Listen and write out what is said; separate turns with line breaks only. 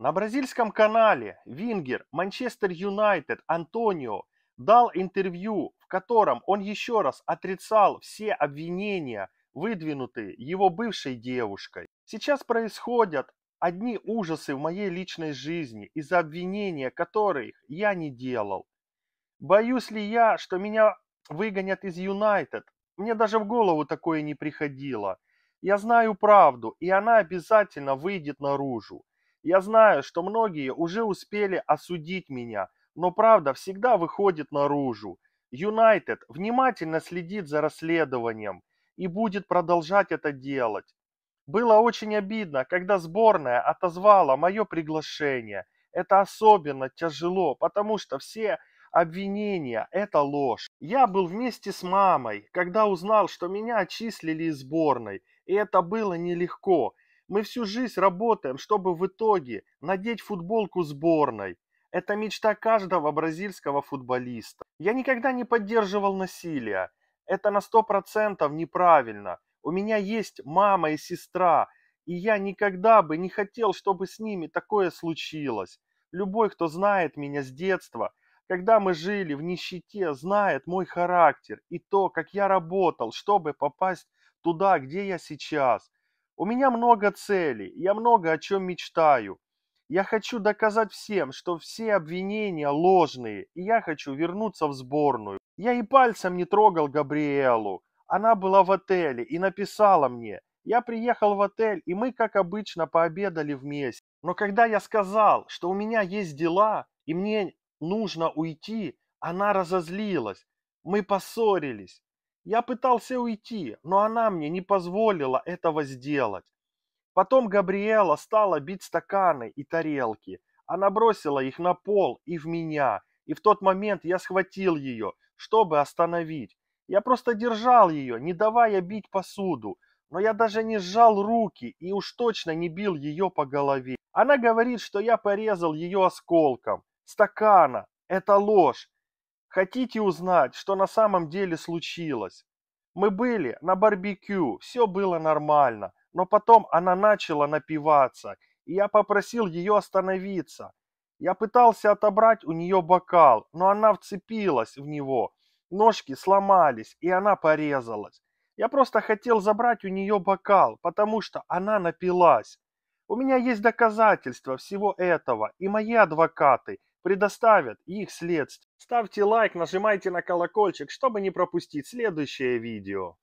На бразильском канале Вингер Манчестер Юнайтед Антонио дал интервью, в котором он еще раз отрицал все обвинения, выдвинутые его бывшей девушкой. Сейчас происходят одни ужасы в моей личной жизни из-за обвинения, которых я не делал. Боюсь ли я, что меня выгонят из Юнайтед? Мне даже в голову такое не приходило. Я знаю правду, и она обязательно выйдет наружу. Я знаю, что многие уже успели осудить меня, но правда всегда выходит наружу. Юнайтед внимательно следит за расследованием и будет продолжать это делать. Было очень обидно, когда сборная отозвала мое приглашение. Это особенно тяжело, потому что все обвинения – это ложь. Я был вместе с мамой, когда узнал, что меня отчислили из сборной, и это было нелегко. Мы всю жизнь работаем, чтобы в итоге надеть футболку сборной. Это мечта каждого бразильского футболиста. Я никогда не поддерживал насилия. Это на сто процентов неправильно. У меня есть мама и сестра, и я никогда бы не хотел, чтобы с ними такое случилось. Любой, кто знает меня с детства, когда мы жили в нищете, знает мой характер и то, как я работал, чтобы попасть туда, где я сейчас. У меня много целей, я много о чем мечтаю. Я хочу доказать всем, что все обвинения ложные, и я хочу вернуться в сборную. Я и пальцем не трогал Габриэлу. Она была в отеле и написала мне. Я приехал в отель, и мы, как обычно, пообедали вместе. Но когда я сказал, что у меня есть дела, и мне нужно уйти, она разозлилась. Мы поссорились. Я пытался уйти, но она мне не позволила этого сделать. Потом Габриэла стала бить стаканы и тарелки. Она бросила их на пол и в меня, и в тот момент я схватил ее, чтобы остановить. Я просто держал ее, не давая бить посуду, но я даже не сжал руки и уж точно не бил ее по голове. Она говорит, что я порезал ее осколком. Стакана. Это ложь. Хотите узнать, что на самом деле случилось? Мы были на барбекю, все было нормально, но потом она начала напиваться, и я попросил ее остановиться. Я пытался отобрать у нее бокал, но она вцепилась в него. Ножки сломались, и она порезалась. Я просто хотел забрать у нее бокал, потому что она напилась. У меня есть доказательства всего этого, и мои адвокаты предоставят их следствие. Ставьте лайк, нажимайте на колокольчик, чтобы не пропустить следующее видео.